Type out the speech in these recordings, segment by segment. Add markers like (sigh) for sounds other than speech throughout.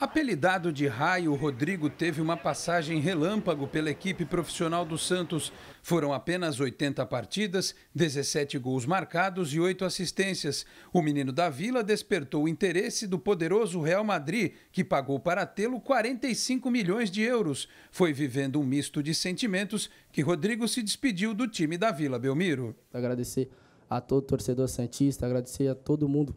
Apelidado de Raio, Rodrigo teve uma passagem relâmpago pela equipe profissional do Santos. Foram apenas 80 partidas, 17 gols marcados e 8 assistências. O menino da Vila despertou o interesse do poderoso Real Madrid, que pagou para tê-lo 45 milhões de euros. Foi vivendo um misto de sentimentos que Rodrigo se despediu do time da Vila Belmiro. Agradecer a todo torcedor santista, agradecer a todo mundo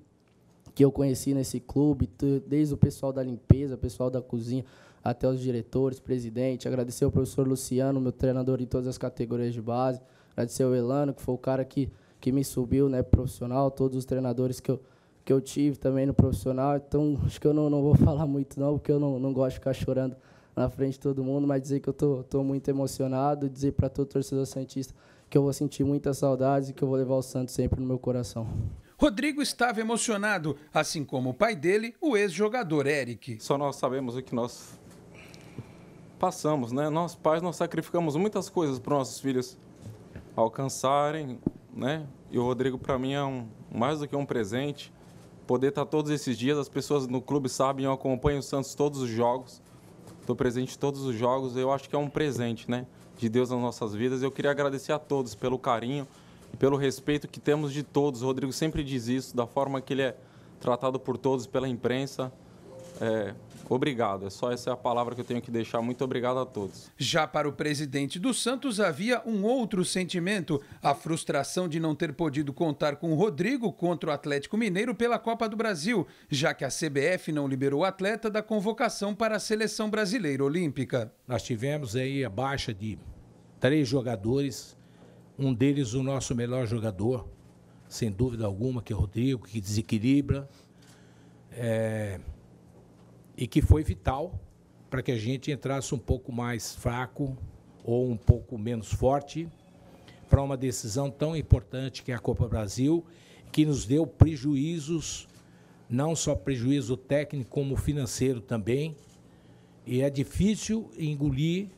que eu conheci nesse clube, desde o pessoal da limpeza, pessoal da cozinha, até os diretores, presidente. Agradecer ao professor Luciano, meu treinador em todas as categorias de base. Agradecer ao Elano, que foi o cara que, que me subiu né, profissional, todos os treinadores que eu, que eu tive também no profissional. Então, (laughs) acho que eu não, não vou falar muito, não, porque eu não, não gosto de ficar chorando na frente de todo mundo, mas dizer que eu estou tô, tô muito emocionado, dizer para todo torcedor Santista que eu vou sentir muita saudade e que eu vou levar o Santos sempre no meu coração. Rodrigo estava emocionado, assim como o pai dele, o ex-jogador Eric. Só nós sabemos o que nós passamos, né? Nós pais nós sacrificamos muitas coisas para nossos filhos alcançarem, né? E o Rodrigo para mim é um, mais do que um presente. Poder estar tá todos esses dias, as pessoas no clube sabem, eu acompanho o Santos todos os jogos. Estou presente em todos os jogos, eu acho que é um presente, né? De Deus nas nossas vidas. Eu queria agradecer a todos pelo carinho, pelo respeito que temos de todos. O Rodrigo sempre diz isso, da forma que ele é tratado por todos, pela imprensa. É, obrigado, é só essa é a palavra que eu tenho que deixar. Muito obrigado a todos. Já para o presidente do Santos havia um outro sentimento: a frustração de não ter podido contar com o Rodrigo contra o Atlético Mineiro pela Copa do Brasil, já que a CBF não liberou o atleta da convocação para a seleção brasileira olímpica. Nós tivemos aí a baixa de três jogadores um deles, o nosso melhor jogador, sem dúvida alguma, que é o Rodrigo, que desequilibra é, e que foi vital para que a gente entrasse um pouco mais fraco ou um pouco menos forte para uma decisão tão importante que é a Copa Brasil, que nos deu prejuízos, não só prejuízo técnico, como financeiro também. E é difícil engolir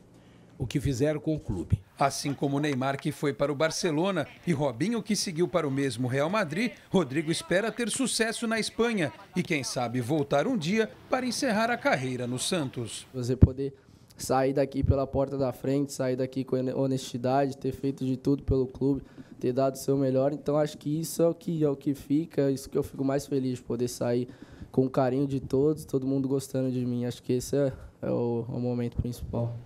o que fizeram com o clube. Assim como Neymar, que foi para o Barcelona, e Robinho, que seguiu para o mesmo Real Madrid, Rodrigo espera ter sucesso na Espanha e, quem sabe, voltar um dia para encerrar a carreira no Santos. Você poder sair daqui pela porta da frente, sair daqui com honestidade, ter feito de tudo pelo clube, ter dado o seu melhor. Então acho que isso é o que é o que fica, isso que eu fico mais feliz poder sair com o carinho de todos, todo mundo gostando de mim. Acho que esse é, é o, é o momento principal.